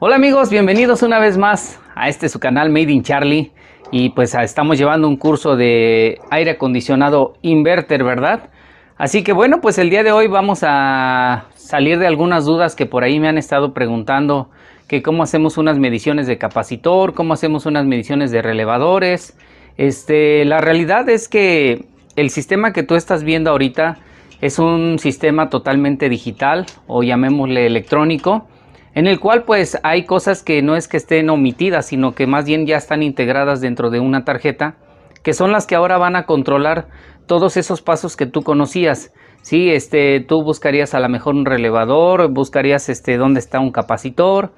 Hola amigos, bienvenidos una vez más a este su canal Made in Charlie y pues estamos llevando un curso de aire acondicionado inverter, ¿verdad? Así que bueno, pues el día de hoy vamos a salir de algunas dudas que por ahí me han estado preguntando que cómo hacemos unas mediciones de capacitor, cómo hacemos unas mediciones de relevadores. Este, la realidad es que el sistema que tú estás viendo ahorita es un sistema totalmente digital o llamémosle electrónico en el cual pues hay cosas que no es que estén omitidas, sino que más bien ya están integradas dentro de una tarjeta, que son las que ahora van a controlar todos esos pasos que tú conocías. Sí, este, tú buscarías a lo mejor un relevador, buscarías este, dónde está un capacitor.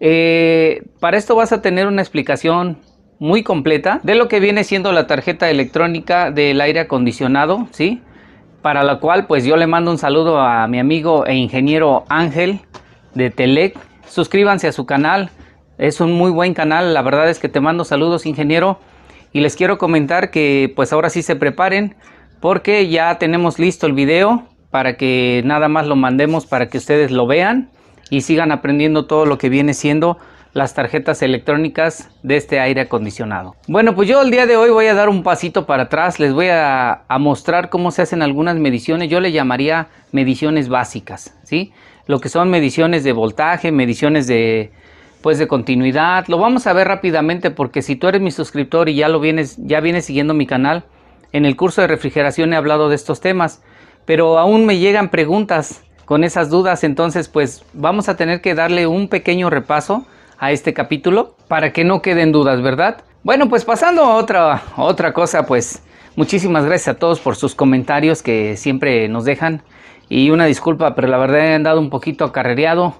Eh, para esto vas a tener una explicación muy completa de lo que viene siendo la tarjeta electrónica del aire acondicionado, ¿sí? Para la cual pues yo le mando un saludo a mi amigo e ingeniero Ángel, de Telec. Suscríbanse a su canal, es un muy buen canal, la verdad es que te mando saludos ingeniero y les quiero comentar que pues ahora sí se preparen porque ya tenemos listo el video para que nada más lo mandemos para que ustedes lo vean y sigan aprendiendo todo lo que viene siendo las tarjetas electrónicas de este aire acondicionado. Bueno, pues yo el día de hoy voy a dar un pasito para atrás, les voy a, mostrar cómo se hacen algunas mediciones, yo le llamaría mediciones básicas, ¿sí? lo que son mediciones de voltaje, mediciones de pues de continuidad. Lo vamos a ver rápidamente porque si tú eres mi suscriptor y ya lo vienes ya vienes siguiendo mi canal, en el curso de refrigeración he hablado de estos temas, pero aún me llegan preguntas con esas dudas, entonces pues vamos a tener que darle un pequeño repaso a este capítulo para que no queden dudas, ¿verdad? Bueno, pues pasando a otra otra cosa, pues muchísimas gracias a todos por sus comentarios que siempre nos dejan. Y una disculpa, pero la verdad he andado un poquito acarrereado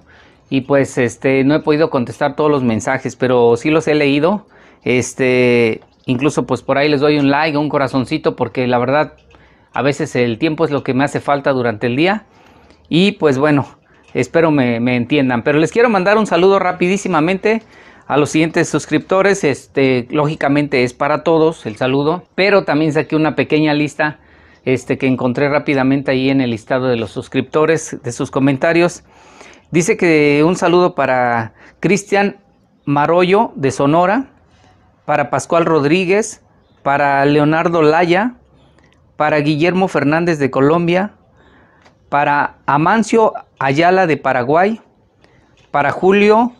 y pues este no he podido contestar todos los mensajes, pero sí los he leído. Este, incluso pues por ahí les doy un like, un corazoncito porque la verdad a veces el tiempo es lo que me hace falta durante el día y pues bueno, espero me, me entiendan, pero les quiero mandar un saludo rapidísimamente a los siguientes suscriptores, este lógicamente es para todos el saludo, pero también saqué una pequeña lista este, que encontré rápidamente ahí en el listado de los suscriptores, de sus comentarios. Dice que un saludo para Cristian Marollo de Sonora, para Pascual Rodríguez, para Leonardo Laya, para Guillermo Fernández de Colombia, para Amancio Ayala de Paraguay, para Julio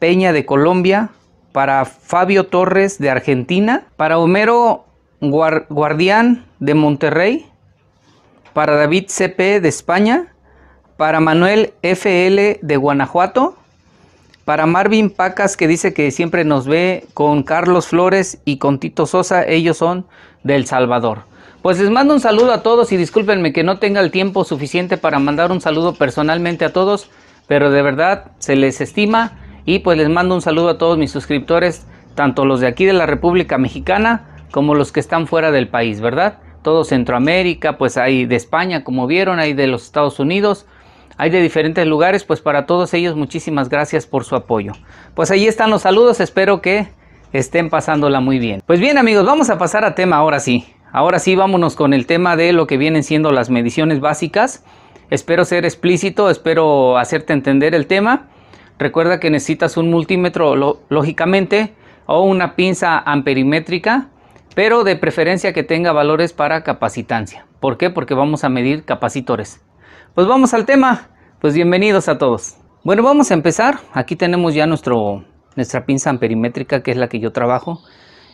Peña de Colombia, para Fabio Torres de Argentina, para Homero Guardián de Monterrey, para David CP de España, para Manuel FL de Guanajuato, para Marvin Pacas que dice que siempre nos ve con Carlos Flores y con Tito Sosa, ellos son del Salvador. Pues les mando un saludo a todos y discúlpenme que no tenga el tiempo suficiente para mandar un saludo personalmente a todos, pero de verdad se les estima y pues les mando un saludo a todos mis suscriptores, tanto los de aquí de la República Mexicana, como los que están fuera del país, ¿verdad? Todo Centroamérica, pues hay de España, como vieron, hay de los Estados Unidos, hay de diferentes lugares, pues para todos ellos muchísimas gracias por su apoyo. Pues ahí están los saludos, espero que estén pasándola muy bien. Pues bien amigos, vamos a pasar a tema ahora sí. Ahora sí, vámonos con el tema de lo que vienen siendo las mediciones básicas. Espero ser explícito, espero hacerte entender el tema. Recuerda que necesitas un multímetro, lógicamente, o una pinza amperimétrica pero de preferencia que tenga valores para capacitancia. ¿Por qué? Porque vamos a medir capacitores. Pues vamos al tema, pues bienvenidos a todos. Bueno, vamos a empezar. Aquí tenemos ya nuestro, nuestra pinza amperimétrica, que es la que yo trabajo.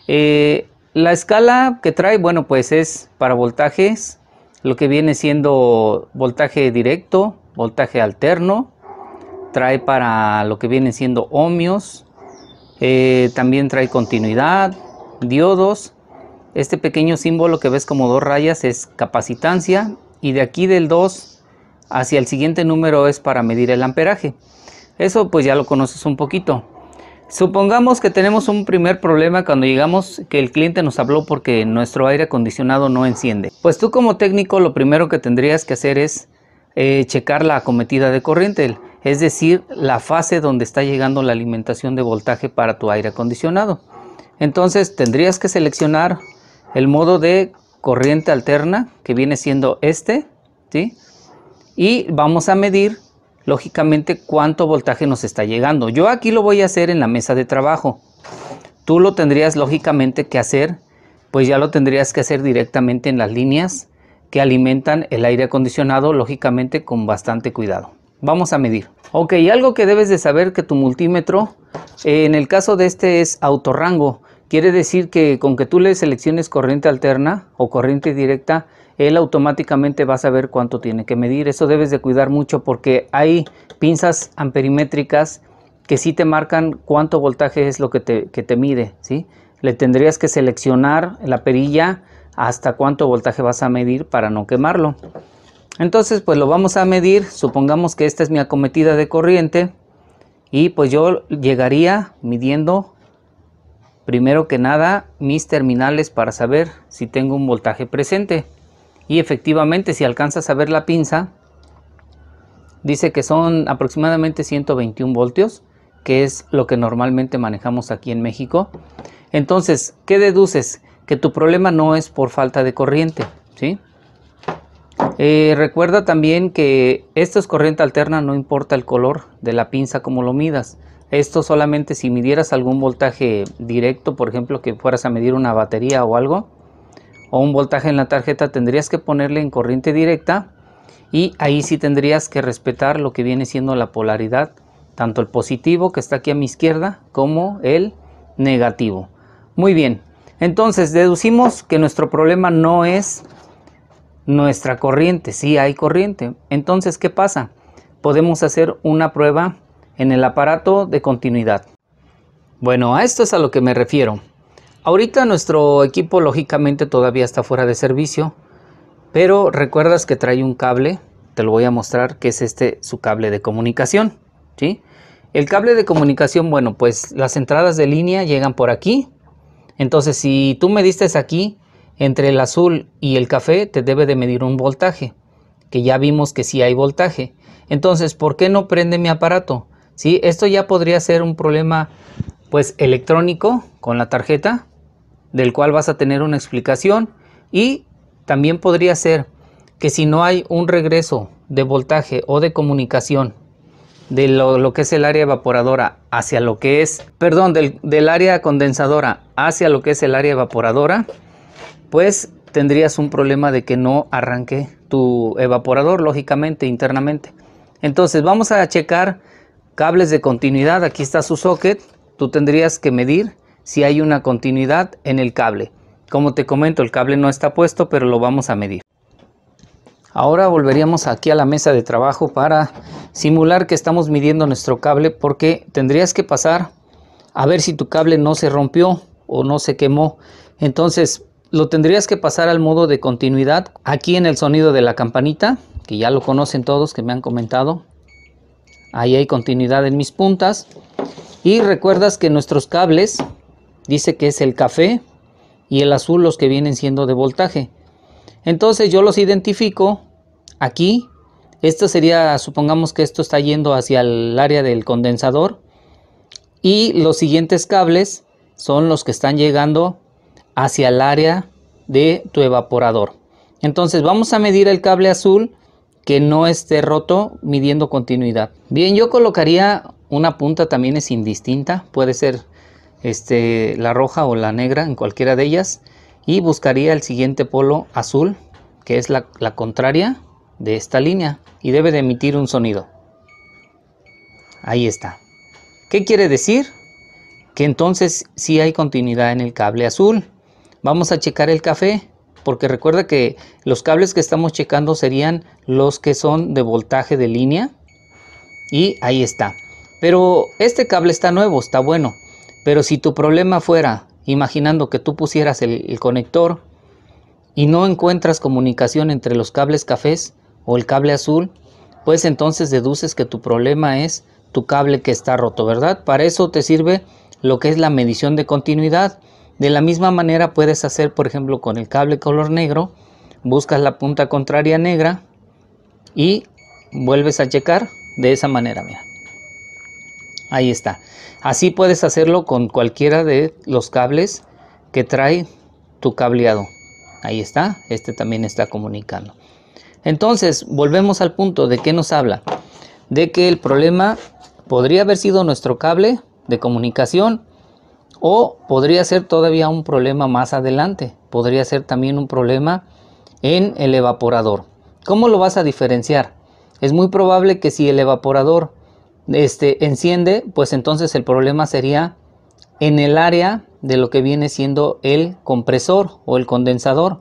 Eh, la escala que trae, bueno, pues es para voltajes, lo que viene siendo voltaje directo, voltaje alterno, trae para lo que vienen siendo ohmios, eh, también trae continuidad, diodos este pequeño símbolo que ves como dos rayas es capacitancia y de aquí del 2 hacia el siguiente número es para medir el amperaje. Eso pues ya lo conoces un poquito. Supongamos que tenemos un primer problema cuando llegamos que el cliente nos habló porque nuestro aire acondicionado no enciende. Pues tú como técnico lo primero que tendrías que hacer es eh, checar la acometida de corriente, es decir, la fase donde está llegando la alimentación de voltaje para tu aire acondicionado. Entonces tendrías que seleccionar el modo de corriente alterna, que viene siendo este, ¿sí? Y vamos a medir, lógicamente, cuánto voltaje nos está llegando. Yo aquí lo voy a hacer en la mesa de trabajo. Tú lo tendrías, lógicamente, que hacer, pues ya lo tendrías que hacer directamente en las líneas que alimentan el aire acondicionado, lógicamente, con bastante cuidado. Vamos a medir. Ok, algo que debes de saber que tu multímetro, eh, en el caso de este es autorrango, Quiere decir que con que tú le selecciones corriente alterna o corriente directa, él automáticamente va a saber cuánto tiene que medir. Eso debes de cuidar mucho porque hay pinzas amperimétricas que sí te marcan cuánto voltaje es lo que te, mide. ¿sí? Le tendrías que seleccionar la perilla hasta cuánto voltaje vas a medir para no quemarlo. Entonces pues lo vamos a medir, supongamos que esta es mi acometida de corriente y pues yo llegaría midiendo primero que nada mis terminales para saber si tengo un voltaje presente y efectivamente si alcanzas a ver la pinza dice que son aproximadamente 121 voltios que es lo que normalmente manejamos aquí en México entonces ¿qué deduces? que tu problema no es por falta de corriente ¿sí? Eh, recuerda también que esto es corriente alterna no importa el color de la pinza como lo midas esto solamente si midieras algún voltaje directo, por ejemplo, que fueras a medir una batería o algo, o un voltaje en la tarjeta, tendrías que ponerle en corriente directa y ahí sí tendrías que respetar lo que viene siendo la polaridad, tanto el positivo que está aquí a mi izquierda como el negativo. Muy bien, entonces deducimos que nuestro problema no es nuestra corriente, sí hay corriente. Entonces, ¿qué pasa? Podemos hacer una prueba en el aparato de continuidad. Bueno, a esto es a lo que me refiero. Ahorita nuestro equipo lógicamente todavía está fuera de servicio, pero recuerdas que trae un cable, te lo voy a mostrar, que es este su cable de comunicación. ¿sí? El cable de comunicación, bueno, pues las entradas de línea llegan por aquí. Entonces, si tú mediste aquí, entre el azul y el café te debe de medir un voltaje, que ya vimos que sí hay voltaje. Entonces, ¿por qué no prende mi aparato? ¿sí? Esto ya podría ser un problema pues electrónico con la tarjeta, del cual vas a tener una explicación y también podría ser que si no hay un regreso de voltaje o de comunicación de lo, que es el área evaporadora hacia lo que es, perdón, del, del, área condensadora hacia lo que es el área evaporadora, pues tendrías un problema de que no arranque tu evaporador, lógicamente, internamente. Entonces vamos a checar Cables de continuidad, aquí está su socket. Tú tendrías que medir si hay una continuidad en el cable. Como te comento, el cable no está puesto, pero lo vamos a medir. Ahora volveríamos aquí a la mesa de trabajo para simular que estamos midiendo nuestro cable porque tendrías que pasar a ver si tu cable no se rompió o no se quemó. Entonces lo tendrías que pasar al modo de continuidad aquí en el sonido de la campanita, que ya lo conocen todos que me han comentado. Ahí hay continuidad en mis puntas. Y recuerdas que nuestros cables, dice que es el café y el azul los que vienen siendo de voltaje. Entonces yo los identifico aquí. Esto sería, supongamos que esto está yendo hacia el área del condensador. Y los siguientes cables son los que están llegando hacia el área de tu evaporador. Entonces vamos a medir el cable azul que no esté roto midiendo continuidad. Bien, yo colocaría una punta también es indistinta, puede ser este, la roja o la negra en cualquiera de ellas y buscaría el siguiente polo azul que es la, la contraria de esta línea y debe de emitir un sonido. Ahí está. ¿Qué quiere decir? Que entonces sí hay continuidad en el cable azul. Vamos a checar el café porque recuerda que los cables que estamos checando serían los que son de voltaje de línea y ahí está. Pero este cable está nuevo, está bueno, pero si tu problema fuera, imaginando que tú pusieras el, conector y no encuentras comunicación entre los cables cafés o el cable azul, pues entonces deduces que tu problema es tu cable que está roto, ¿verdad? Para eso te sirve lo que es la medición de continuidad. De la misma manera puedes hacer, por ejemplo, con el cable color negro, buscas la punta contraria negra y vuelves a checar de esa manera, mira. Ahí está. Así puedes hacerlo con cualquiera de los cables que trae tu cableado. Ahí está, este también está comunicando. Entonces, volvemos al punto de qué nos habla. De que el problema podría haber sido nuestro cable de comunicación o podría ser todavía un problema más adelante. Podría ser también un problema en el evaporador. ¿Cómo lo vas a diferenciar? Es muy probable que si el evaporador este, enciende, pues entonces el problema sería en el área de lo que viene siendo el compresor o el condensador.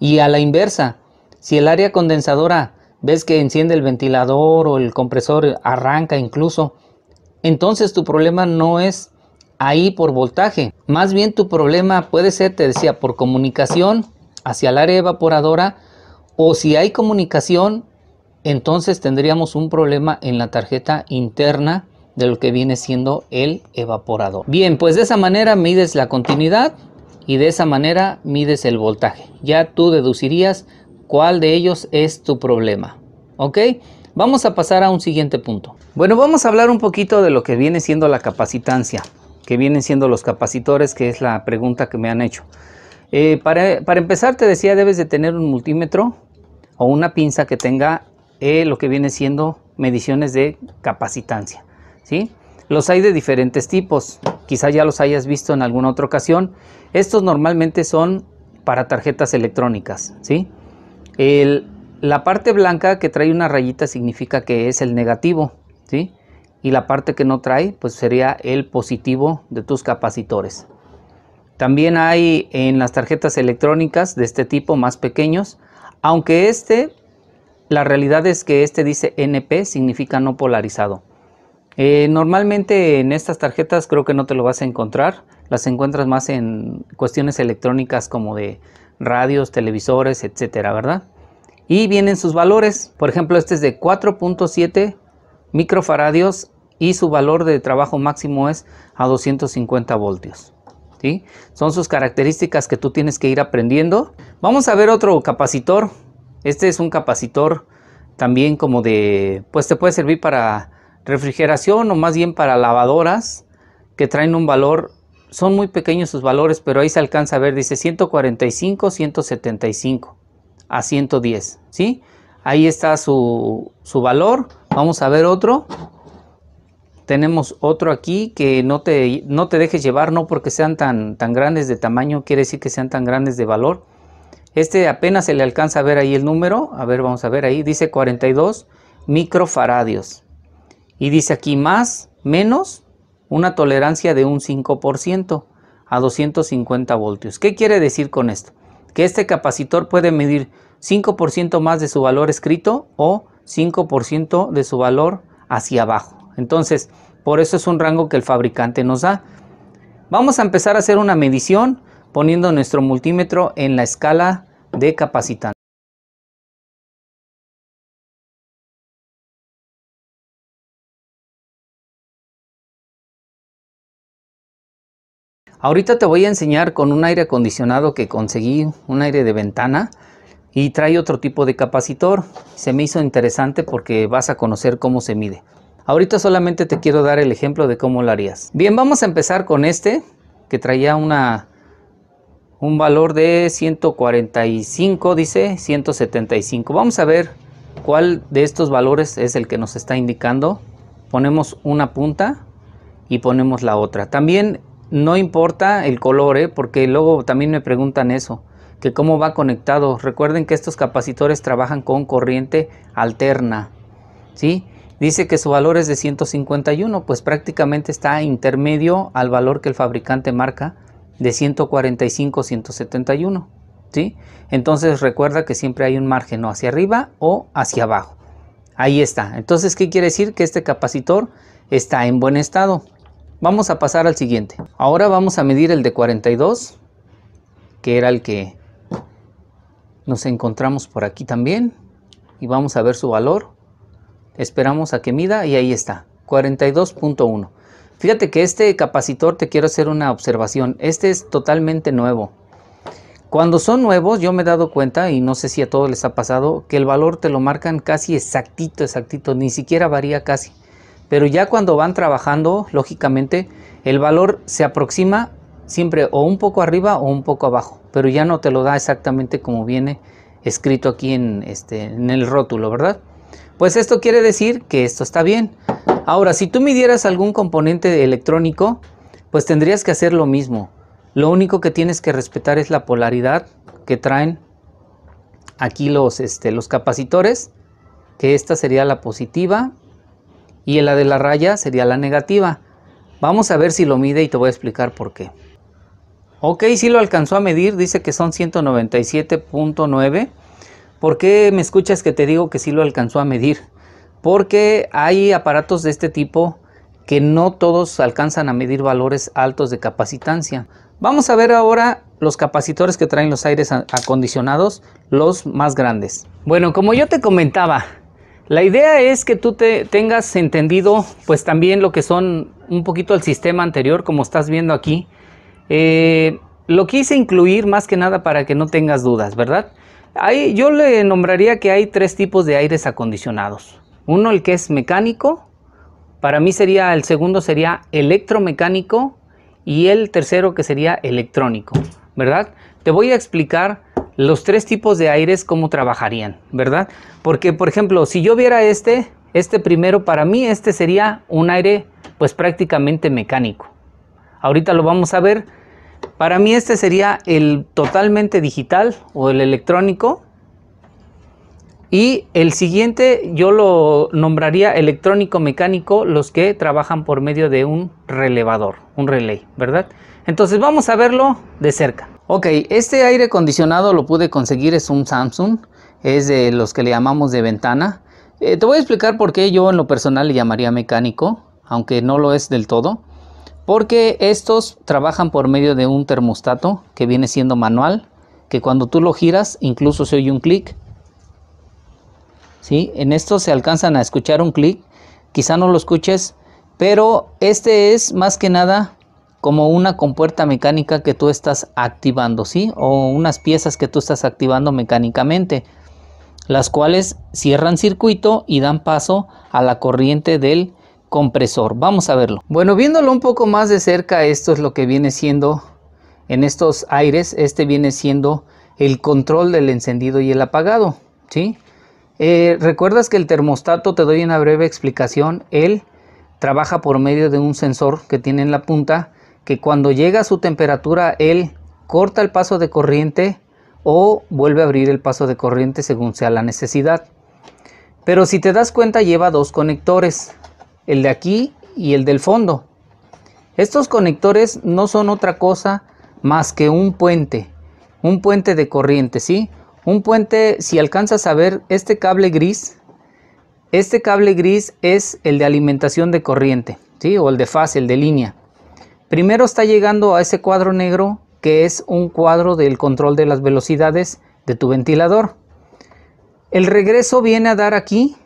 Y a la inversa, si el área condensadora ves que enciende el ventilador o el compresor arranca incluso, entonces tu problema no es ahí por voltaje. Más bien tu problema puede ser, te decía, por comunicación hacia el área evaporadora o si hay comunicación, entonces tendríamos un problema en la tarjeta interna de lo que viene siendo el evaporador. Bien, pues de esa manera mides la continuidad y de esa manera mides el voltaje. Ya tú deducirías cuál de ellos es tu problema. ¿Ok? Vamos a pasar a un siguiente punto. Bueno, vamos a hablar un poquito de lo que viene siendo la capacitancia que vienen siendo los capacitores, que es la pregunta que me han hecho. Eh, para, empezar, te decía, debes de tener un multímetro o una pinza que tenga eh, lo que viene siendo mediciones de capacitancia. ¿sí? Los hay de diferentes tipos, quizá ya los hayas visto en alguna otra ocasión. Estos normalmente son para tarjetas electrónicas. ¿sí? la parte blanca que trae una rayita significa que es el negativo. ¿sí? y la parte que no trae pues sería el positivo de tus capacitores. También hay en las tarjetas electrónicas de este tipo más pequeños, aunque este, la realidad es que este dice NP, significa no polarizado. Eh, normalmente en estas tarjetas creo que no te lo vas a encontrar, las encuentras más en cuestiones electrónicas como de radios, televisores, etcétera, ¿verdad? Y vienen sus valores, por ejemplo este es de 4.7 microfaradios y su valor de trabajo máximo es a 250 voltios. Son sus características que tú tienes que ir aprendiendo. Vamos a ver otro capacitor. Este es un capacitor también como de, pues te puede servir para refrigeración o más bien para lavadoras que traen un valor, son muy pequeños sus valores, pero ahí se alcanza a ver, dice 145, 175 a 110, ¿sí? Ahí está su, su valor. Vamos a ver otro. Tenemos otro aquí que no te, no te dejes llevar, no porque sean tan, tan grandes de tamaño, quiere decir que sean tan grandes de valor. Este apenas se le alcanza a ver ahí el número. A ver, vamos a ver ahí. Dice 42 microfaradios. Y dice aquí más, menos, una tolerancia de un 5% a 250 voltios. ¿Qué quiere decir con esto? Que este capacitor puede medir 5% más de su valor escrito o 5% de su valor hacia abajo. Entonces, por eso es un rango que el fabricante nos da. Vamos a empezar a hacer una medición poniendo nuestro multímetro en la escala de capacitante. Ahorita te voy a enseñar con un aire acondicionado que conseguí, un aire de ventana y trae otro tipo de capacitor. Se me hizo interesante porque vas a conocer cómo se mide. Ahorita solamente te quiero dar el ejemplo de cómo lo harías. Bien, vamos a empezar con este que traía una un valor de 145, dice 175. Vamos a ver cuál de estos valores es el que nos está indicando. Ponemos una punta y ponemos la otra. También no importa el color, ¿eh? porque luego también me preguntan eso, que cómo va conectado. Recuerden que estos capacitores trabajan con corriente alterna, ¿sí? Dice que su valor es de 151, pues prácticamente está intermedio al valor que el fabricante marca de 145 171. ¿sí? Entonces recuerda que siempre hay un margen o hacia arriba o hacia abajo. Ahí está. Entonces, ¿qué quiere decir? Que este capacitor está en buen estado. Vamos a pasar al siguiente. Ahora vamos a medir el de 42, que era el que nos encontramos por aquí también. Y vamos a ver su valor. Esperamos a que mida y ahí está, 42.1. Fíjate que este capacitor te quiero hacer una observación. Este es totalmente nuevo. Cuando son nuevos, yo me he dado cuenta, y no sé si a todos les ha pasado, que el valor te lo marcan casi exactito, exactito, ni siquiera varía casi. Pero ya cuando van trabajando, lógicamente, el valor se aproxima siempre o un poco arriba o un poco abajo, pero ya no te lo da exactamente como viene escrito aquí en, este, en el rótulo, ¿verdad? pues esto quiere decir que esto está bien. Ahora, si tú midieras algún componente electrónico, pues tendrías que hacer lo mismo. Lo único que tienes que respetar es la polaridad que traen aquí los, este, los capacitores, que esta sería la positiva y la de la raya sería la negativa. Vamos a ver si lo mide y te voy a explicar por qué. Ok, si lo alcanzó a medir, dice que son 197.9 ¿Por qué me escuchas que te digo que sí lo alcanzó a medir? Porque hay aparatos de este tipo que no todos alcanzan a medir valores altos de capacitancia. Vamos a ver ahora los capacitores que traen los aires acondicionados, los más grandes. Bueno, como yo te comentaba, la idea es que tú te tengas entendido pues también lo que son un poquito el sistema anterior, como estás viendo aquí. Eh, lo quise incluir más que nada para que no tengas dudas, ¿verdad? yo le nombraría que hay tres tipos de aires acondicionados. Uno, el que es mecánico. Para mí sería, el segundo sería electromecánico y el tercero que sería electrónico, ¿verdad? Te voy a explicar los tres tipos de aires cómo trabajarían, ¿verdad? Porque, por ejemplo, si yo viera este, este primero, para mí este sería un aire pues prácticamente mecánico. Ahorita lo vamos a ver para mí este sería el totalmente digital o el electrónico. Y el siguiente yo lo nombraría electrónico mecánico, los que trabajan por medio de un relevador, un relay, ¿verdad? Entonces vamos a verlo de cerca. Ok, este aire acondicionado lo pude conseguir, es un Samsung, es de los que le llamamos de ventana. Eh, te voy a explicar por qué yo en lo personal le llamaría mecánico, aunque no lo es del todo porque estos trabajan por medio de un termostato que viene siendo manual, que cuando tú lo giras incluso se oye un clic. ¿Sí? En esto se alcanzan a escuchar un clic, quizá no lo escuches, pero este es más que nada como una compuerta mecánica que tú estás activando, ¿sí? O unas piezas que tú estás activando mecánicamente, las cuales cierran circuito y dan paso a la corriente del compresor. Vamos a verlo. Bueno, viéndolo un poco más de cerca, esto es lo que viene siendo en estos aires. Este viene siendo el control del encendido y el apagado. ¿sí? Eh, Recuerdas que el termostato, te doy una breve explicación, él trabaja por medio de un sensor que tiene en la punta que cuando llega a su temperatura él corta el paso de corriente o vuelve a abrir el paso de corriente según sea la necesidad. Pero si te das cuenta lleva dos conectores, el de aquí y el del fondo. Estos conectores no son otra cosa más que un puente, un puente de corriente, ¿sí? Un puente, si alcanzas a ver este cable gris, este cable gris es el de alimentación de corriente, ¿sí? O el de fase, el de línea. Primero está llegando a ese cuadro negro que es un cuadro del control de las velocidades de tu ventilador. El regreso viene a dar aquí,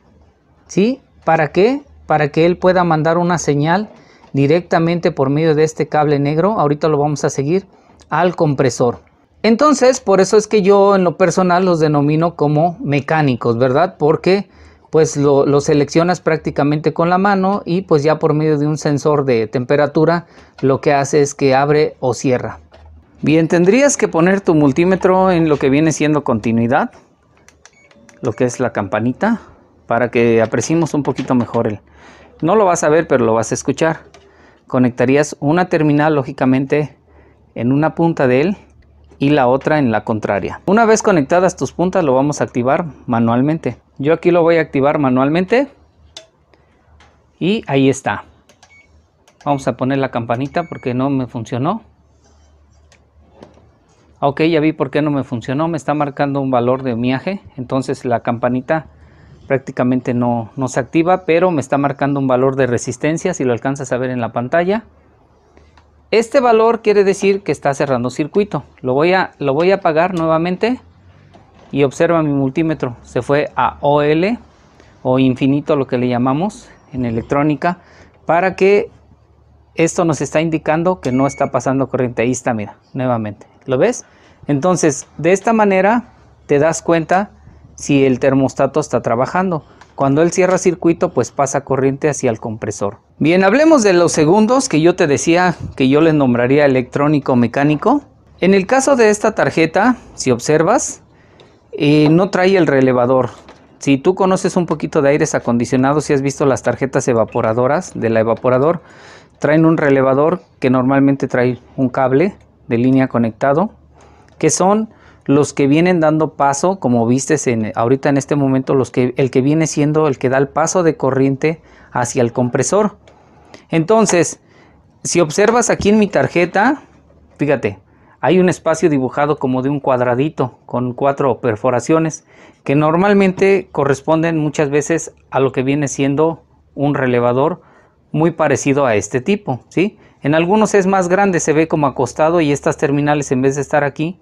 ¿sí? ¿Para qué? para que él pueda mandar una señal directamente por medio de este cable negro, ahorita lo vamos a seguir, al compresor. Entonces, por eso es que yo en lo personal los denomino como mecánicos, ¿verdad? Porque pues lo, seleccionas prácticamente con la mano y pues ya por medio de un sensor de temperatura lo que hace es que abre o cierra. Bien, tendrías que poner tu multímetro en lo que viene siendo continuidad, lo que es la campanita, para que apreciemos un poquito mejor el, no lo vas a ver, pero lo vas a escuchar. Conectarías una terminal, lógicamente, en una punta de él y la otra en la contraria. Una vez conectadas tus puntas, lo vamos a activar manualmente. Yo aquí lo voy a activar manualmente. Y ahí está. Vamos a poner la campanita porque no me funcionó. Ok, ya vi por qué no me funcionó. Me está marcando un valor de miaje. Entonces la campanita prácticamente no, no se activa, pero me está marcando un valor de resistencia, si lo alcanzas a ver en la pantalla. Este valor quiere decir que está cerrando circuito. Lo voy a, lo voy a apagar nuevamente y observa mi multímetro. Se fue a OL o infinito lo que le llamamos en electrónica para que esto nos está indicando que no está pasando corriente. Ahí está, mira, nuevamente. ¿Lo ves? Entonces, de esta manera te das cuenta si el termostato está trabajando. Cuando él cierra circuito, pues pasa corriente hacia el compresor. Bien, hablemos de los segundos que yo te decía que yo les nombraría electrónico mecánico. En el caso de esta tarjeta, si observas, eh, no trae el relevador. Si tú conoces un poquito de aires acondicionados, si has visto las tarjetas evaporadoras de la evaporador, traen un relevador que normalmente trae un cable de línea conectado, que son los que vienen dando paso, como viste en, ahorita en este momento, los que, el que viene siendo el que da el paso de corriente hacia el compresor. Entonces, si observas aquí en mi tarjeta, fíjate, hay un espacio dibujado como de un cuadradito con cuatro perforaciones que normalmente corresponden muchas veces a lo que viene siendo un relevador muy parecido a este tipo, ¿sí? En algunos es más grande, se ve como acostado y estas terminales en vez de estar aquí,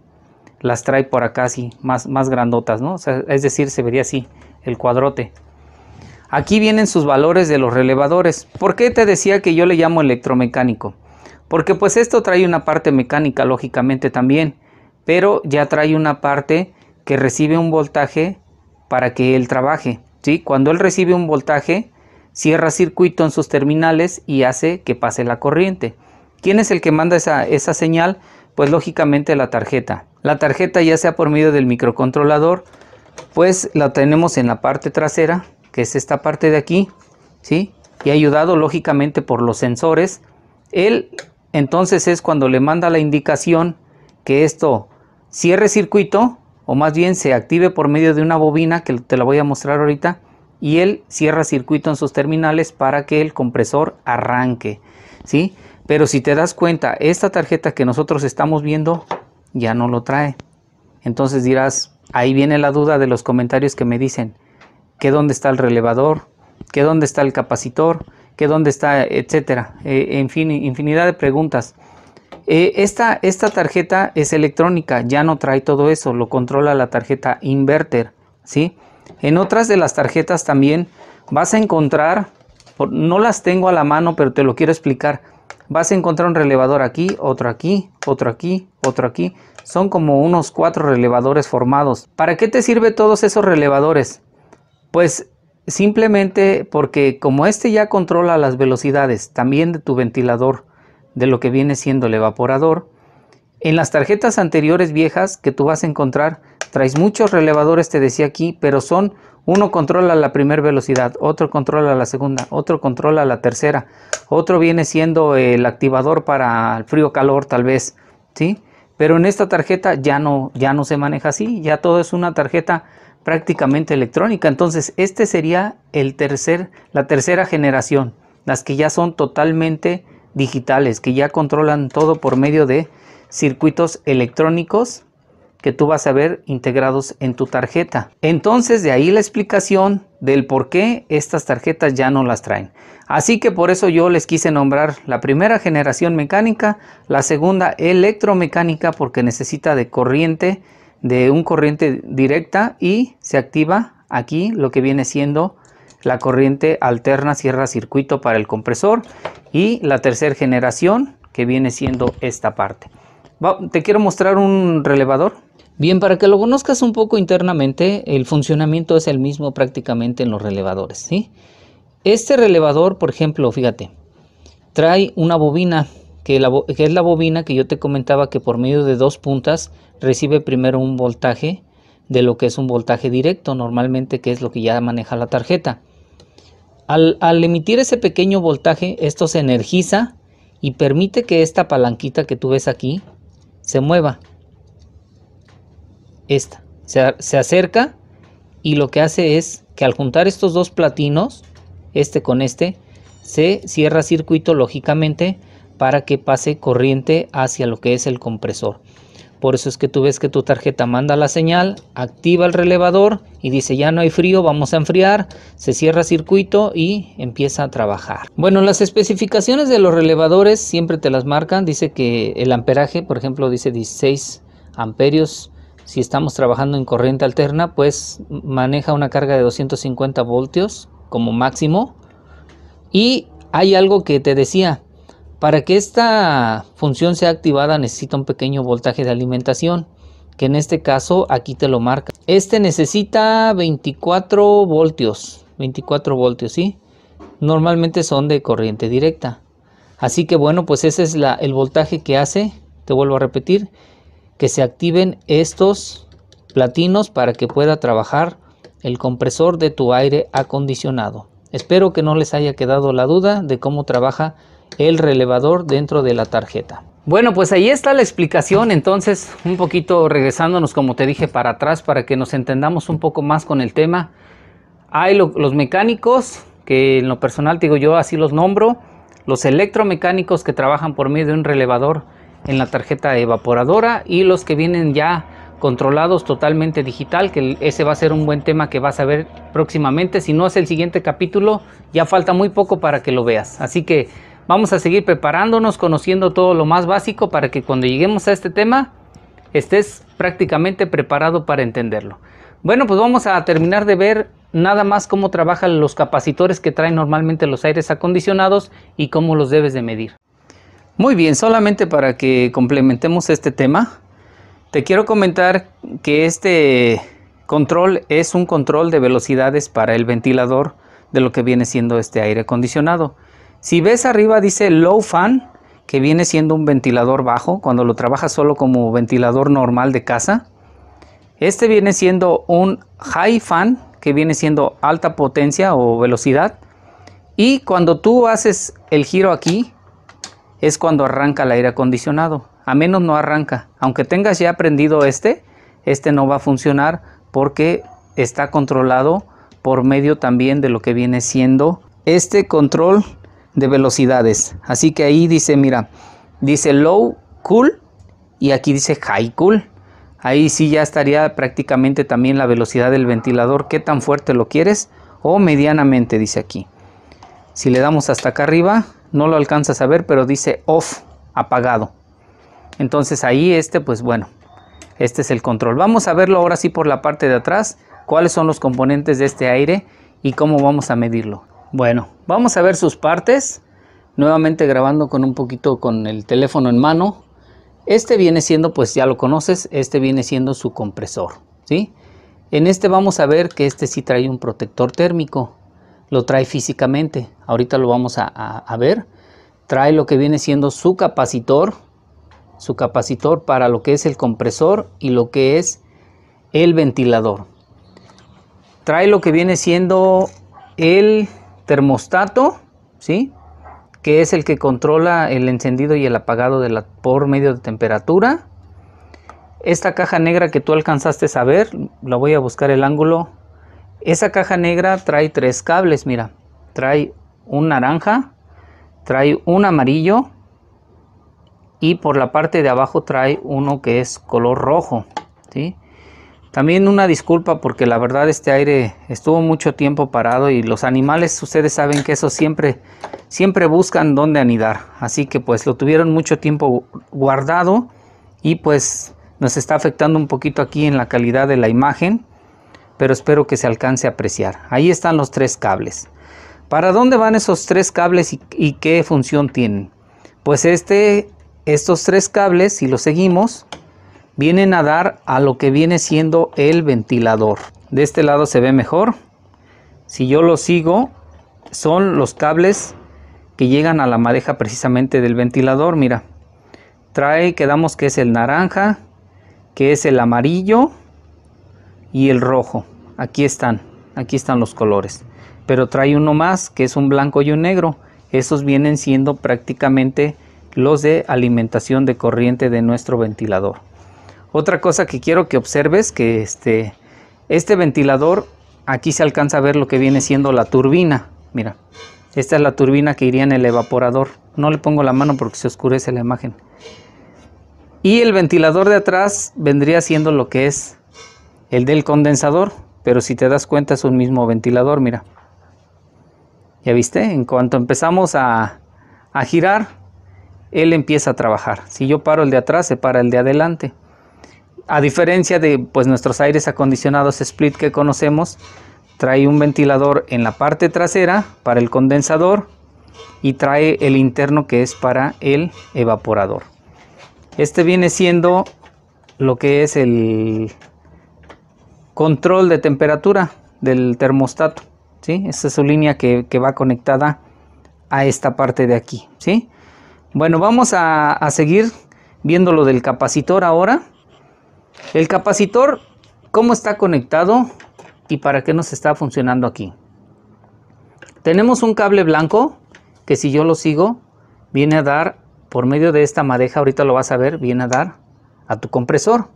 las trae por acá así, más, más grandotas, ¿no? es decir, se vería así, el cuadrote. Aquí vienen sus valores de los relevadores. ¿Por qué te decía que yo le llamo electromecánico? Porque pues esto trae una parte mecánica, lógicamente también, pero ya trae una parte que recibe un voltaje para que él trabaje. ¿sí? Cuando él recibe un voltaje, cierra circuito en sus terminales y hace que pase la corriente. ¿Quién es el que manda esa, esa señal? Pues lógicamente la tarjeta. La tarjeta ya sea por medio del microcontrolador, pues la tenemos en la parte trasera, que es esta parte de aquí, ¿sí? Y ayudado lógicamente por los sensores. Él entonces es cuando le manda la indicación que esto cierre circuito o más bien se active por medio de una bobina que te la voy a mostrar ahorita y él cierra circuito en sus terminales para que el compresor arranque, ¿sí? Pero si te das cuenta, esta tarjeta que nosotros estamos viendo ya no lo trae. Entonces dirás, ahí viene la duda de los comentarios que me dicen, que dónde está el relevador, que dónde está el capacitor, que dónde está, etcétera. Eh, en fin, infinidad de preguntas. Eh, esta, esta tarjeta es electrónica, ya no trae todo eso, lo controla la tarjeta inverter, ¿sí? En otras de las tarjetas también vas a encontrar, no las tengo a la mano, pero te lo quiero explicar, Vas a encontrar un relevador aquí, otro aquí, otro aquí, otro aquí. Son como unos cuatro relevadores formados. ¿Para qué te sirve todos esos relevadores? Pues simplemente porque como este ya controla las velocidades también de tu ventilador, de lo que viene siendo el evaporador, en las tarjetas anteriores viejas que tú vas a encontrar, traes muchos relevadores, te decía aquí, pero son uno controla la primera velocidad, otro controla la segunda, otro controla la tercera, otro viene siendo el activador para el frío-calor tal vez, ¿sí? Pero en esta tarjeta ya no, ya no se maneja así, ya todo es una tarjeta prácticamente electrónica. Entonces, este sería el tercer, la tercera generación, las que ya son totalmente digitales, que ya controlan todo por medio de circuitos electrónicos que tú vas a ver integrados en tu tarjeta. Entonces de ahí la explicación del por qué estas tarjetas ya no las traen. Así que por eso yo les quise nombrar la primera generación mecánica, la segunda electromecánica porque necesita de corriente, de un corriente directa y se activa aquí lo que viene siendo la corriente alterna cierra circuito para el compresor y la tercera generación que viene siendo esta parte. te quiero mostrar un relevador Bien, para que lo conozcas un poco internamente, el funcionamiento es el mismo prácticamente en los relevadores. ¿sí? Este relevador, por ejemplo, fíjate, trae una bobina, que, es la bobina que yo te comentaba que por medio de dos puntas recibe primero un voltaje de lo que es un voltaje directo, normalmente que es lo que ya maneja la tarjeta. al emitir ese pequeño voltaje, esto se energiza y permite que esta palanquita que tú ves aquí se mueva esta. Se, se, acerca y lo que hace es que al juntar estos dos platinos, este con este, se cierra circuito lógicamente para que pase corriente hacia lo que es el compresor. Por eso es que tú ves que tu tarjeta manda la señal, activa el relevador y dice ya no hay frío, vamos a enfriar, se cierra circuito y empieza a trabajar. Bueno, las especificaciones de los relevadores siempre te las marcan, dice que el amperaje, por ejemplo, dice 16 amperios si estamos trabajando en corriente alterna, pues maneja una carga de 250 voltios como máximo. Y hay algo que te decía, para que esta función sea activada necesita un pequeño voltaje de alimentación, que en este caso aquí te lo marca. Este necesita 24 voltios, 24 voltios, ¿sí? Normalmente son de corriente directa. Así que bueno, pues ese es el voltaje que hace, te vuelvo a repetir, que se activen estos platinos para que pueda trabajar el compresor de tu aire acondicionado. Espero que no les haya quedado la duda de cómo trabaja el relevador dentro de la tarjeta. Bueno, pues ahí está la explicación. Entonces, un poquito regresándonos, como te dije, para atrás para que nos entendamos un poco más con el tema. Hay los mecánicos, que en lo personal digo yo así los nombro, los electromecánicos que trabajan por medio de un relevador en la tarjeta evaporadora y los que vienen ya controlados totalmente digital, que ese va a ser un buen tema que vas a ver próximamente. Si no es el siguiente capítulo, ya falta muy poco para que lo veas. Así que vamos a seguir preparándonos, conociendo todo lo más básico para que cuando lleguemos a este tema estés prácticamente preparado para entenderlo. Bueno, pues vamos a terminar de ver nada más cómo trabajan los capacitores que traen normalmente los aires acondicionados y cómo los debes de medir. Muy bien, solamente para que complementemos este tema, te quiero comentar que este control es un control de velocidades para el ventilador de lo que viene siendo este aire acondicionado. Si ves arriba dice low fan, que viene siendo un ventilador bajo, cuando lo trabajas solo como ventilador normal de casa. Este viene siendo un high fan, que viene siendo alta potencia o velocidad. Y cuando tú haces el giro aquí, es cuando arranca el aire acondicionado. A menos no arranca. Aunque tengas ya aprendido este, este no va a funcionar porque está controlado por medio también de lo que viene siendo este control de velocidades. Así que ahí dice, mira, dice low cool y aquí dice high cool. Ahí sí ya estaría prácticamente también la velocidad del ventilador, qué tan fuerte lo quieres o medianamente dice aquí. Si le damos hasta acá arriba, no lo alcanzas a ver, pero dice off, apagado. Entonces ahí este, pues bueno, este es el control. Vamos a verlo ahora sí por la parte de atrás, cuáles son los componentes de este aire y cómo vamos a medirlo. Bueno, vamos a ver sus partes, nuevamente grabando con un poquito con el teléfono en mano. Este viene siendo, pues ya lo conoces, este viene siendo su compresor, ¿sí? En este vamos a ver que este sí trae un protector térmico lo trae físicamente. Ahorita lo vamos a, ver. Trae lo que viene siendo su capacitor, su capacitor para lo que es el compresor y lo que es el ventilador. Trae lo que viene siendo el termostato, ¿sí? que es el que controla el encendido y el apagado de la, por medio de temperatura. Esta caja negra que tú alcanzaste a ver, la voy a buscar el ángulo, esa caja negra trae tres cables, mira. Trae un naranja, trae un amarillo y por la parte de abajo trae uno que es color rojo. ¿sí? También una disculpa porque la verdad este aire estuvo mucho tiempo parado y los animales, ustedes saben que eso siempre, siempre buscan dónde anidar. Así que pues lo tuvieron mucho tiempo guardado y pues nos está afectando un poquito aquí en la calidad de la imagen pero espero que se alcance a apreciar. Ahí están los tres cables. ¿Para dónde van esos tres cables y, qué función tienen? Pues este, estos tres cables, si los seguimos, vienen a dar a lo que viene siendo el ventilador. De este lado se ve mejor. Si yo lo sigo, son los cables que llegan a la madeja precisamente del ventilador. Mira, trae, quedamos que es el naranja, que es el amarillo, y el rojo. Aquí están, aquí están los colores. Pero trae uno más que es un blanco y un negro. Esos vienen siendo prácticamente los de alimentación de corriente de nuestro ventilador. Otra cosa que quiero que observes que este, este ventilador, aquí se alcanza a ver lo que viene siendo la turbina. Mira, esta es la turbina que iría en el evaporador. No le pongo la mano porque se oscurece la imagen. Y el ventilador de atrás vendría siendo lo que es el del condensador, pero si te das cuenta es un mismo ventilador, mira. ¿Ya viste? En cuanto empezamos a, a girar, él empieza a trabajar. Si yo paro el de atrás, se para el de adelante. A diferencia de pues, nuestros aires acondicionados split que conocemos, trae un ventilador en la parte trasera para el condensador y trae el interno que es para el evaporador. Este viene siendo lo que es el control de temperatura del termostato. ¿sí? Esta es su línea que, va conectada a esta parte de aquí. ¿sí? Bueno, vamos a, a seguir viendo lo del capacitor ahora. El capacitor, ¿cómo está conectado y para qué nos está funcionando aquí? Tenemos un cable blanco que si yo lo sigo, viene a dar por medio de esta madeja, ahorita lo vas a ver, viene a dar a tu compresor.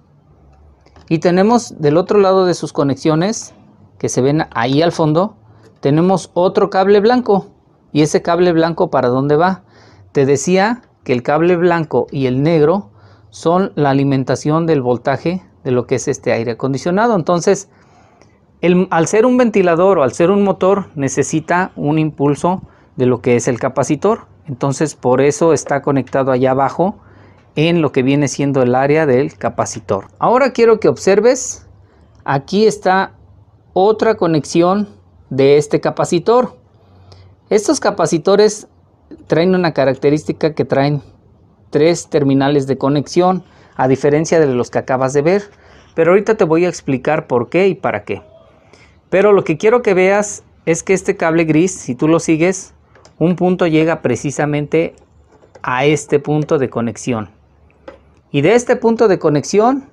Y tenemos del otro lado de sus conexiones, que se ven ahí al fondo, tenemos otro cable blanco. ¿Y ese cable blanco para dónde va? Te decía que el cable blanco y el negro son la alimentación del voltaje de lo que es este aire acondicionado. Entonces, al ser un ventilador o al ser un motor, necesita un impulso de lo que es el capacitor. Entonces, por eso está conectado allá abajo en lo que viene siendo el área del capacitor. Ahora quiero que observes, aquí está otra conexión de este capacitor. Estos capacitores traen una característica que traen tres terminales de conexión, a diferencia de los que acabas de ver. Pero ahorita te voy a explicar por qué y para qué. Pero lo que quiero que veas es que este cable gris, si tú lo sigues, un punto llega precisamente a este punto de conexión. Y de este punto de conexión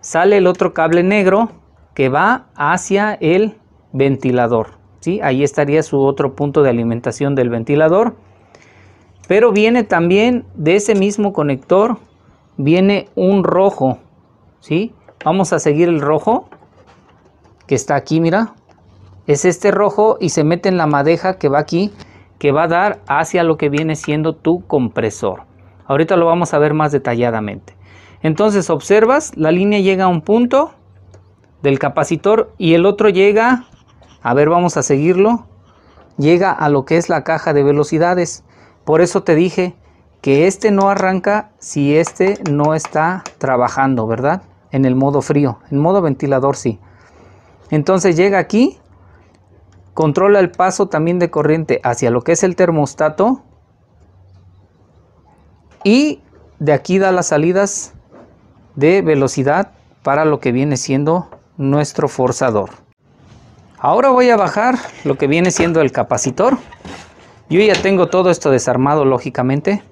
sale el otro cable negro que va hacia el ventilador. ¿sí? Ahí estaría su otro punto de alimentación del ventilador. Pero viene también de ese mismo conector, viene un rojo. ¿sí? Vamos a seguir el rojo que está aquí, mira. Es este rojo y se mete en la madeja que va aquí, que va a dar hacia lo que viene siendo tu compresor. Ahorita lo vamos a ver más detalladamente. Entonces observas, la línea llega a un punto del capacitor y el otro llega, a ver vamos a seguirlo, llega a lo que es la caja de velocidades. Por eso te dije que este no arranca si este no está trabajando, ¿verdad? En el modo frío, en modo ventilador sí. Entonces llega aquí, controla el paso también de corriente hacia lo que es el termostato y de aquí da las salidas de velocidad para lo que viene siendo nuestro forzador. Ahora voy a bajar lo que viene siendo el capacitor. Yo ya tengo todo esto desarmado lógicamente.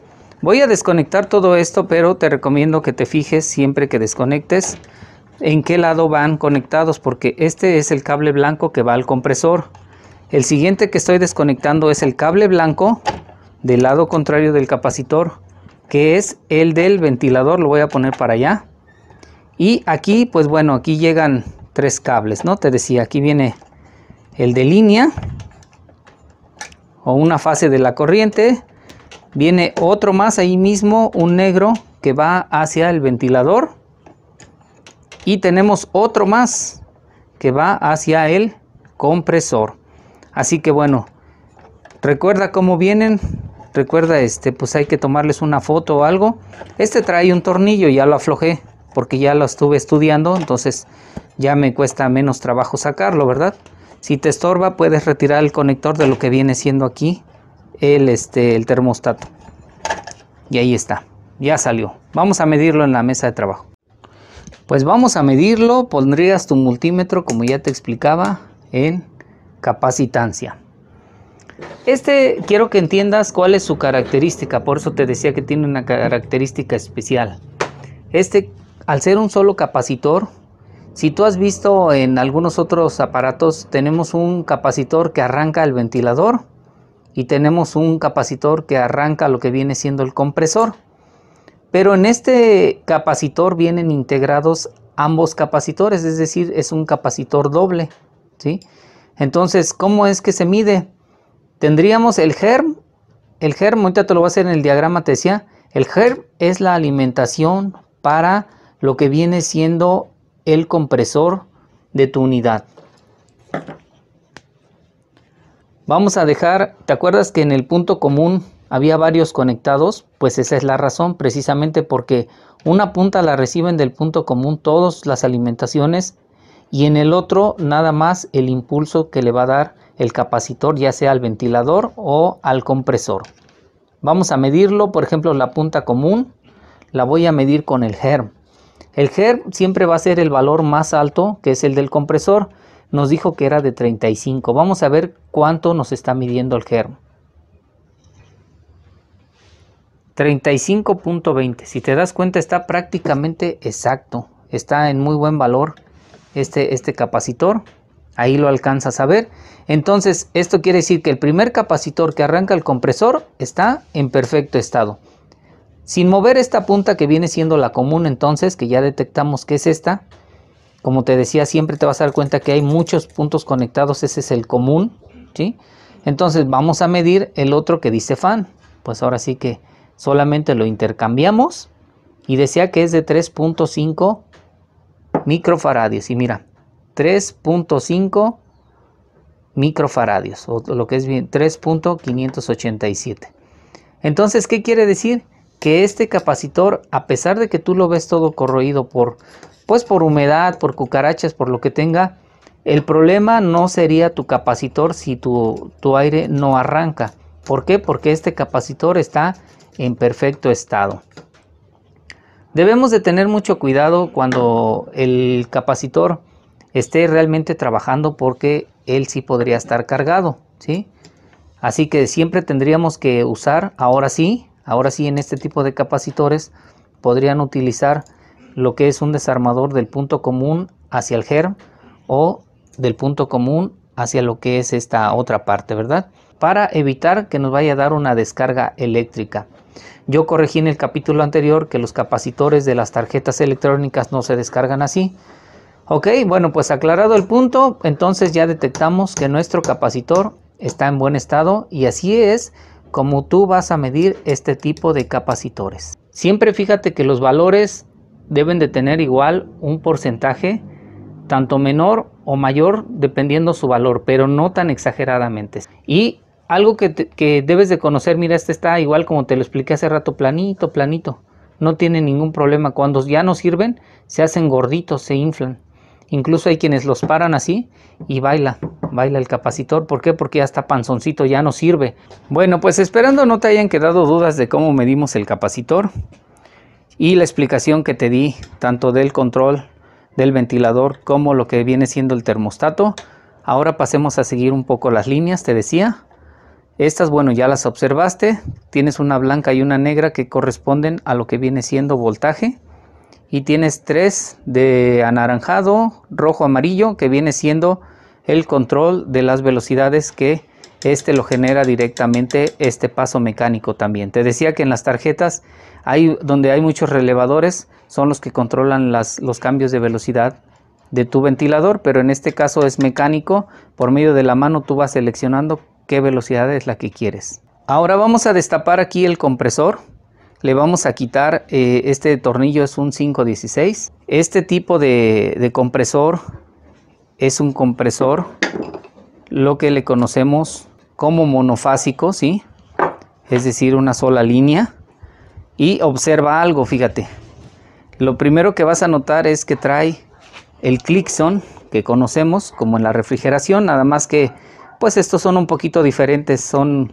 Voy a desconectar todo esto, pero te recomiendo que te fijes siempre que desconectes en qué lado van conectados, porque este es el cable blanco que va al compresor. El siguiente que estoy desconectando es el cable blanco del lado contrario del capacitor que es el del ventilador, lo voy a poner para allá. Y aquí, pues bueno, aquí llegan tres cables, ¿no? Te decía, aquí viene el de línea o una fase de la corriente. Viene otro más ahí mismo, un negro que va hacia el ventilador. Y tenemos otro más que va hacia el compresor. Así que bueno, recuerda cómo vienen Recuerda, este, pues hay que tomarles una foto o algo. Este trae un tornillo, ya lo aflojé porque ya lo estuve estudiando, entonces ya me cuesta menos trabajo sacarlo, ¿verdad? Si te estorba, puedes retirar el conector de lo que viene siendo aquí el, este, el termostato. Y ahí está, ya salió. Vamos a medirlo en la mesa de trabajo. Pues vamos a medirlo, pondrías tu multímetro, como ya te explicaba, en capacitancia. Este quiero que entiendas cuál es su característica, por eso te decía que tiene una característica especial. Este, al ser un solo capacitor, si tú has visto en algunos otros aparatos, tenemos un capacitor que arranca el ventilador y tenemos un capacitor que arranca lo que viene siendo el compresor. Pero en este capacitor vienen integrados ambos capacitores, es decir, es un capacitor doble. ¿sí? Entonces, ¿cómo es que se mide? Tendríamos el germ. El germ, ahorita te lo voy a hacer en el diagrama, te decía. El germ es la alimentación para lo que viene siendo el compresor de tu unidad. Vamos a dejar, ¿te acuerdas que en el punto común había varios conectados? Pues esa es la razón, precisamente porque una punta la reciben del punto común todas las alimentaciones y en el otro nada más el impulso que le va a dar el capacitor, ya sea al ventilador o al compresor. Vamos a medirlo, por ejemplo, la punta común la voy a medir con el germ. El germ siempre va a ser el valor más alto, que es el del compresor. Nos dijo que era de 35. Vamos a ver cuánto nos está midiendo el germ. 35.20. Si te das cuenta está prácticamente exacto. Está en muy buen valor este, este capacitor. Ahí lo alcanzas a ver. Entonces, esto quiere decir que el primer capacitor que arranca el compresor está en perfecto estado. Sin mover esta punta que viene siendo la común entonces, que ya detectamos que es esta. Como te decía, siempre te vas a dar cuenta que hay muchos puntos conectados, ese es el común, ¿sí? Entonces vamos a medir el otro que dice fan. Pues ahora sí que solamente lo intercambiamos y decía que es de 3.5 microfaradios. Y mira, 3.5 microfaradios, o lo que es 3.587. Entonces, ¿qué quiere decir? Que este capacitor, a pesar de que tú lo ves todo corroído por, pues por humedad, por cucarachas, por lo que tenga, el problema no sería tu capacitor si tu, tu aire no arranca. ¿Por qué? Porque este capacitor está en perfecto estado. Debemos de tener mucho cuidado cuando el capacitor esté realmente trabajando porque él sí podría estar cargado, ¿sí? Así que siempre tendríamos que usar, ahora sí, ahora sí en este tipo de capacitores podrían utilizar lo que es un desarmador del punto común hacia el germ o del punto común hacia lo que es esta otra parte, ¿verdad? Para evitar que nos vaya a dar una descarga eléctrica. Yo corregí en el capítulo anterior que los capacitores de las tarjetas electrónicas no se descargan así, Ok, bueno, pues aclarado el punto, entonces ya detectamos que nuestro capacitor está en buen estado y así es como tú vas a medir este tipo de capacitores. Siempre fíjate que los valores deben de tener igual un porcentaje, tanto menor o mayor dependiendo su valor, pero no tan exageradamente. Y algo que, que debes de conocer, mira, este está igual como te lo expliqué hace rato, planito, planito. No tiene ningún problema. Cuando ya no sirven, se hacen gorditos, se inflan. Incluso hay quienes los paran así y baila, baila el capacitor. ¿Por qué? Porque hasta panzoncito, ya no sirve. Bueno, pues esperando no te hayan quedado dudas de cómo medimos el capacitor y la explicación que te di tanto del control del ventilador como lo que viene siendo el termostato. Ahora pasemos a seguir un poco las líneas, te decía. Estas, bueno, ya las observaste. Tienes una blanca y una negra que corresponden a lo que viene siendo voltaje y tienes tres de anaranjado, rojo, amarillo, que viene siendo el control de las velocidades que este lo genera directamente este paso mecánico también. Te decía que en las tarjetas hay donde hay muchos relevadores son los que controlan los cambios de velocidad de tu ventilador, pero en este caso es mecánico, por medio de la mano tú vas seleccionando qué velocidad es la que quieres. Ahora vamos a destapar aquí el compresor le vamos a quitar eh, este tornillo es un 516 este tipo de, compresor es un compresor lo que le conocemos como monofásico sí es decir una sola línea y observa algo fíjate lo primero que vas a notar es que trae el son que conocemos como en la refrigeración nada más que pues estos son un poquito diferentes son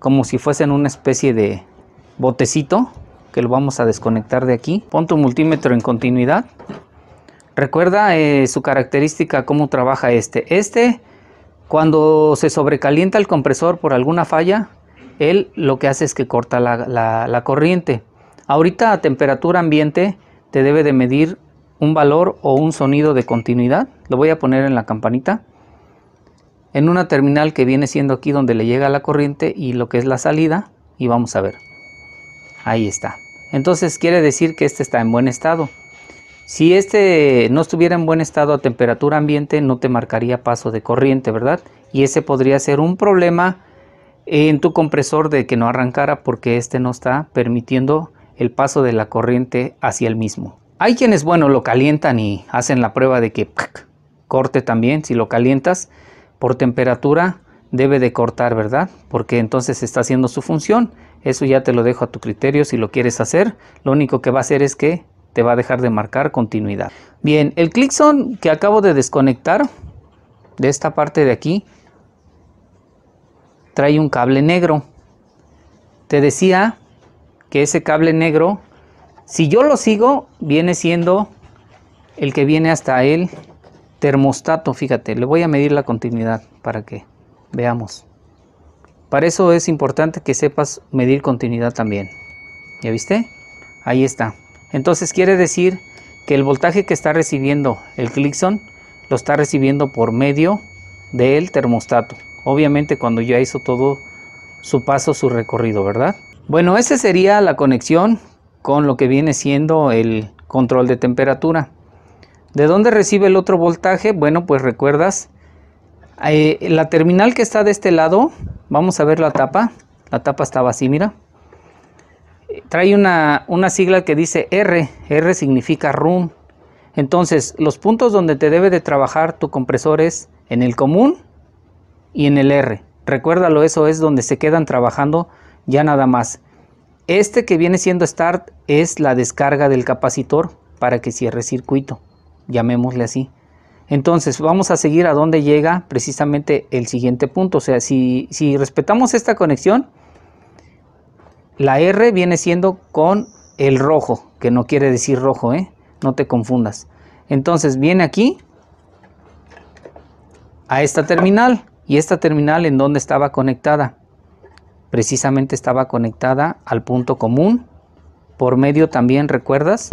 como si fuesen una especie de, botecito que lo vamos a desconectar de aquí. Pon tu multímetro en continuidad. Recuerda eh, su característica, cómo trabaja este. Este, cuando se sobrecalienta el compresor por alguna falla, él lo que hace es que corta la, la corriente. Ahorita a temperatura ambiente te debe de medir un valor o un sonido de continuidad. Lo voy a poner en la campanita. En una terminal que viene siendo aquí donde le llega la corriente y lo que es la salida. Y vamos a ver. Ahí está. Entonces quiere decir que este está en buen estado. Si este no estuviera en buen estado a temperatura ambiente, no te marcaría paso de corriente, ¿verdad? Y ese podría ser un problema en tu compresor de que no arrancara porque este no está permitiendo el paso de la corriente hacia el mismo. Hay quienes, bueno, lo calientan y hacen la prueba de que corte también. Si lo calientas por temperatura, debe de cortar, ¿verdad? Porque entonces está haciendo su función. Eso ya te lo dejo a tu criterio si lo quieres hacer. Lo único que va a hacer es que te va a dejar de marcar continuidad. Bien, el clickson que acabo de desconectar de esta parte de aquí trae un cable negro. Te decía que ese cable negro, si yo lo sigo, viene siendo el que viene hasta el termostato. Fíjate, le voy a medir la continuidad para que veamos. Para eso es importante que sepas medir continuidad también. ¿Ya viste? Ahí está. Entonces quiere decir que el voltaje que está recibiendo el Clixon lo está recibiendo por medio del termostato. Obviamente cuando ya hizo todo su paso, su recorrido, ¿verdad? Bueno, esa sería la conexión con lo que viene siendo el control de temperatura. ¿De dónde recibe el otro voltaje? Bueno, pues recuerdas eh, la terminal que está de este lado, vamos a ver la tapa. La tapa estaba así, mira. Trae una, una sigla que dice R. R significa room. Entonces, los puntos donde te debe de trabajar tu compresor es en el común y en el R. Recuérdalo, eso es donde se quedan trabajando ya nada más. Este que viene siendo start es la descarga del capacitor para que cierre circuito, llamémosle así. Entonces, vamos a seguir a dónde llega precisamente el siguiente punto. O sea, si, si respetamos esta conexión, la R viene siendo con el rojo, que no quiere decir rojo, ¿eh? no te confundas. Entonces, viene aquí a esta terminal. ¿Y esta terminal en dónde estaba conectada? Precisamente estaba conectada al punto común por medio también, ¿recuerdas?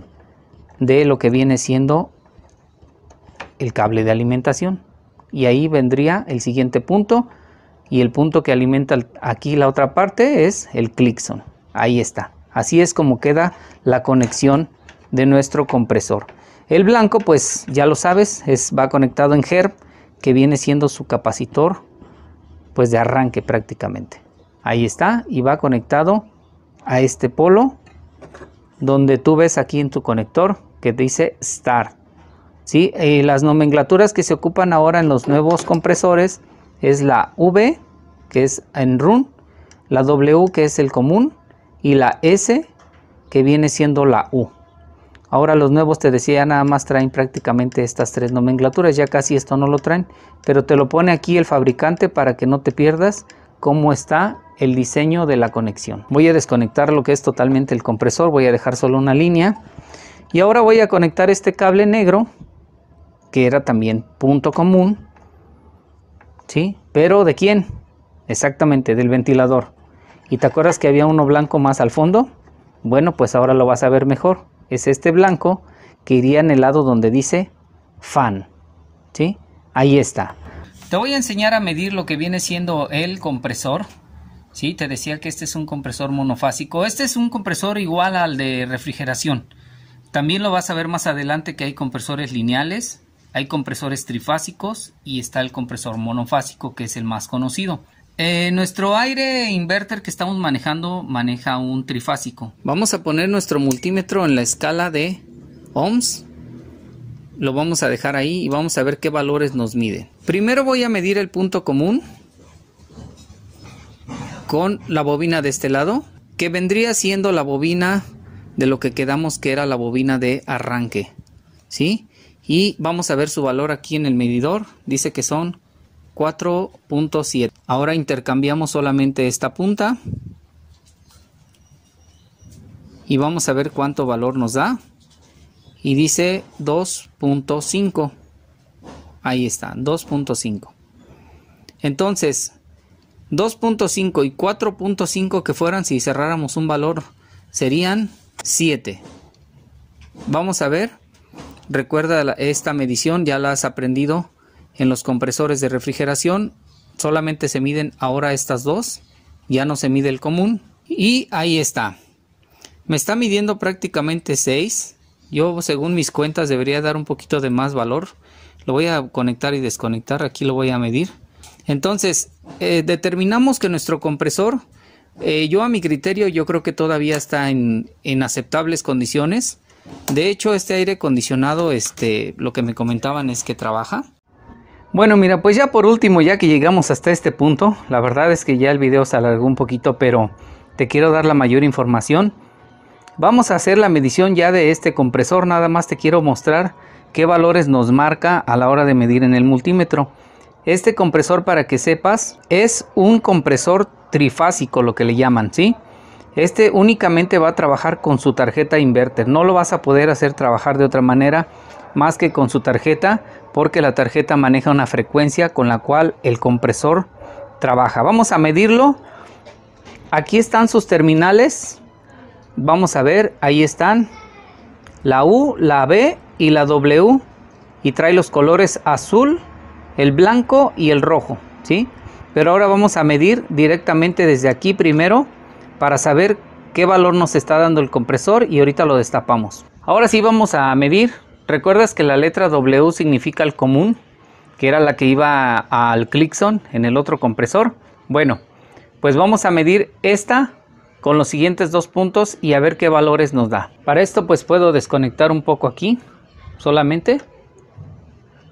De lo que viene siendo el cable de alimentación. Y ahí vendría el siguiente punto y el punto que alimenta aquí la otra parte es el clickson. Ahí está. Así es como queda la conexión de nuestro compresor. El blanco, pues ya lo sabes, es, va conectado en HERP, que viene siendo su capacitor pues de arranque prácticamente. Ahí está y va conectado a este polo donde tú ves aquí en tu conector que dice Start. ¿sí? Eh, las nomenclaturas que se ocupan ahora en los nuevos compresores es la V, que es en run, la W, que es el común, y la S, que viene siendo la U. Ahora los nuevos te decía nada más traen prácticamente estas tres nomenclaturas, ya casi esto no lo traen, pero te lo pone aquí el fabricante para que no te pierdas cómo está el diseño de la conexión. Voy a desconectar lo que es totalmente el compresor, voy a dejar solo una línea y ahora voy a conectar este cable negro que era también punto común, ¿sí? Pero ¿de quién? Exactamente, del ventilador. ¿Y te acuerdas que había uno blanco más al fondo? Bueno, pues ahora lo vas a ver mejor. Es este blanco que iría en el lado donde dice fan, ¿sí? Ahí está. Te voy a enseñar a medir lo que viene siendo el compresor. Sí, te decía que este es un compresor monofásico. Este es un compresor igual al de refrigeración. También lo vas a ver más adelante que hay compresores lineales hay compresores trifásicos y está el compresor monofásico que es el más conocido. Eh, nuestro aire inverter que estamos manejando maneja un trifásico. Vamos a poner nuestro multímetro en la escala de ohms. Lo vamos a dejar ahí y vamos a ver qué valores nos miden. Primero voy a medir el punto común con la bobina de este lado, que vendría siendo la bobina de lo que quedamos que era la bobina de arranque. ¿Sí? y vamos a ver su valor aquí en el medidor dice que son 4.7 ahora intercambiamos solamente esta punta y vamos a ver cuánto valor nos da y dice 2.5 ahí está 2.5 entonces 2.5 y 4.5 que fueran si cerráramos un valor serían 7 vamos a ver Recuerda esta medición, ya la has aprendido en los compresores de refrigeración. Solamente se miden ahora estas dos, ya no se mide el común. Y ahí está. Me está midiendo prácticamente 6. Yo según mis cuentas debería dar un poquito de más valor. Lo voy a conectar y desconectar, aquí lo voy a medir. Entonces, eh, determinamos que nuestro compresor, eh, yo a mi criterio, yo creo que todavía está en aceptables condiciones de hecho, este aire acondicionado, este, lo que me comentaban es que trabaja. Bueno, mira, pues ya por último, ya que llegamos hasta este punto, la verdad es que ya el video se alargó un poquito, pero te quiero dar la mayor información. Vamos a hacer la medición ya de este compresor, nada más te quiero mostrar qué valores nos marca a la hora de medir en el multímetro. Este compresor, para que sepas, es un compresor trifásico, lo que le llaman, ¿sí? Este únicamente va a trabajar con su tarjeta inverter. No lo vas a poder hacer trabajar de otra manera más que con su tarjeta porque la tarjeta maneja una frecuencia con la cual el compresor trabaja. Vamos a medirlo. Aquí están sus terminales. Vamos a ver, ahí están la U, la B y la W y trae los colores azul, el blanco y el rojo, ¿sí? Pero ahora vamos a medir directamente desde aquí primero para saber qué valor nos está dando el compresor y ahorita lo destapamos. Ahora sí vamos a medir. ¿Recuerdas que la letra W significa el común? Que era la que iba al Clickson en el otro compresor. Bueno, pues vamos a medir esta con los siguientes dos puntos y a ver qué valores nos da. Para esto pues puedo desconectar un poco aquí solamente.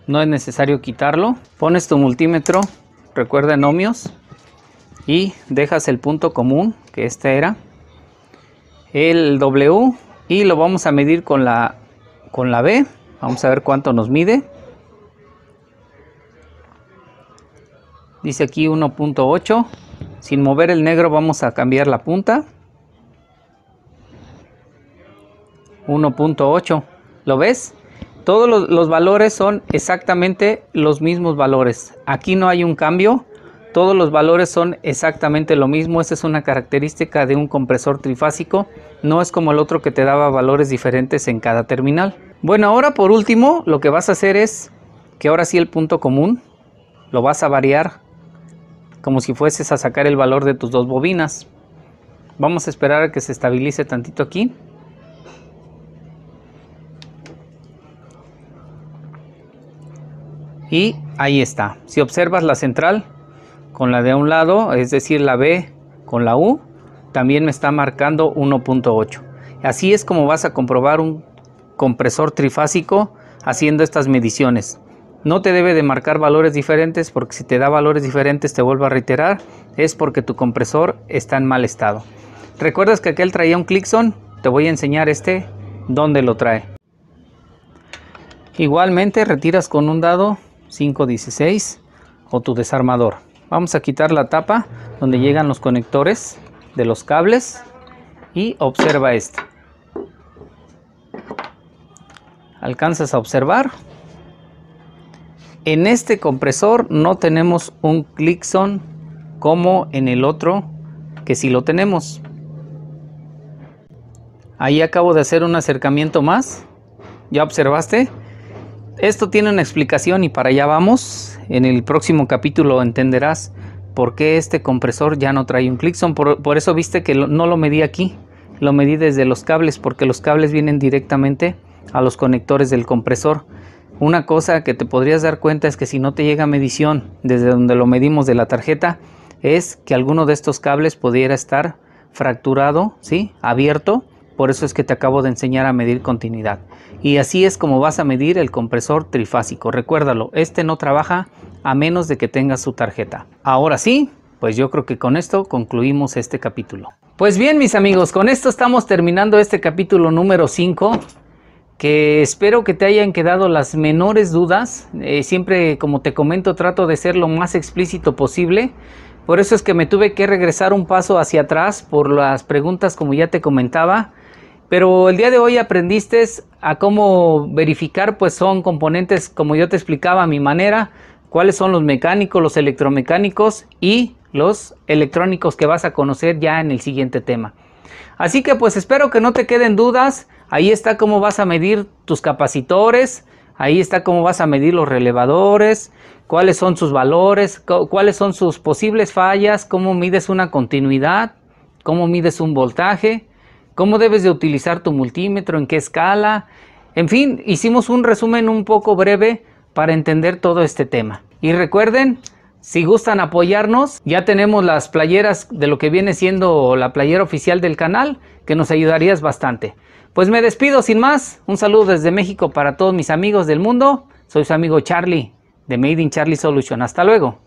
No es necesario quitarlo. Pones tu multímetro, recuerda en ohmios, y dejas el punto común que este era el W y lo vamos a medir con la con la B vamos a ver cuánto nos mide dice aquí 1.8 sin mover el negro vamos a cambiar la punta 1.8 ¿lo ves? todos los, los valores son exactamente los mismos valores aquí no hay un cambio todos los valores son exactamente lo mismo, esta es una característica de un compresor trifásico, no es como el otro que te daba valores diferentes en cada terminal. Bueno, ahora por último, lo que vas a hacer es que ahora sí el punto común lo vas a variar como si fueses a sacar el valor de tus dos bobinas. Vamos a esperar a que se estabilice tantito aquí. Y ahí está. Si observas la central, con la de un lado, es decir, la B con la U, también me está marcando 1.8. Así es como vas a comprobar un compresor trifásico haciendo estas mediciones. No te debe de marcar valores diferentes porque si te da valores diferentes, te vuelvo a reiterar, es porque tu compresor está en mal estado. ¿Recuerdas que aquel traía un Clickson? Te voy a enseñar este dónde lo trae. Igualmente retiras con un dado 516 o tu desarmador vamos a quitar la tapa donde llegan los conectores de los cables y observa esto alcanzas a observar en este compresor no tenemos un clickson como en el otro que sí lo tenemos ahí acabo de hacer un acercamiento más ya observaste esto tiene una explicación y para allá vamos. En el próximo capítulo entenderás por qué este compresor ya no trae un Clickson. Por, eso viste que no lo medí aquí, lo medí desde los cables porque los cables vienen directamente a los conectores del compresor. Una cosa que te podrías dar cuenta es que si no te llega medición desde donde lo medimos de la tarjeta, es que alguno de estos cables pudiera estar fracturado, ¿sí? abierto por eso es que te acabo de enseñar a medir continuidad. Y así es como vas a medir el compresor trifásico. Recuérdalo, este no trabaja a menos de que tengas su tarjeta. Ahora sí, pues yo creo que con esto concluimos este capítulo. Pues bien, mis amigos, con esto estamos terminando este capítulo número 5 que espero que te hayan quedado las menores dudas. Eh, siempre, como te comento, trato de ser lo más explícito posible. Por eso es que me tuve que regresar un paso hacia atrás por las preguntas, como ya te comentaba. Pero el día de hoy aprendiste a cómo verificar, pues son componentes, como yo te explicaba a mi manera, cuáles son los mecánicos, los electromecánicos y los electrónicos que vas a conocer ya en el siguiente tema. Así que pues espero que no te queden dudas. Ahí está cómo vas a medir tus capacitores, ahí está cómo vas a medir los relevadores, cuáles son sus valores, cuáles son sus posibles fallas, cómo mides una continuidad, cómo mides un voltaje, cómo debes de utilizar tu multímetro, en qué escala. En fin, hicimos un resumen un poco breve para entender todo este tema. Y recuerden, si gustan apoyarnos, ya tenemos las playeras de lo que viene siendo la playera oficial del canal, que nos ayudarías bastante. Pues me despido sin más. Un saludo desde México para todos mis amigos del mundo. Soy su amigo Charlie de Made in Charlie Solution. Hasta luego.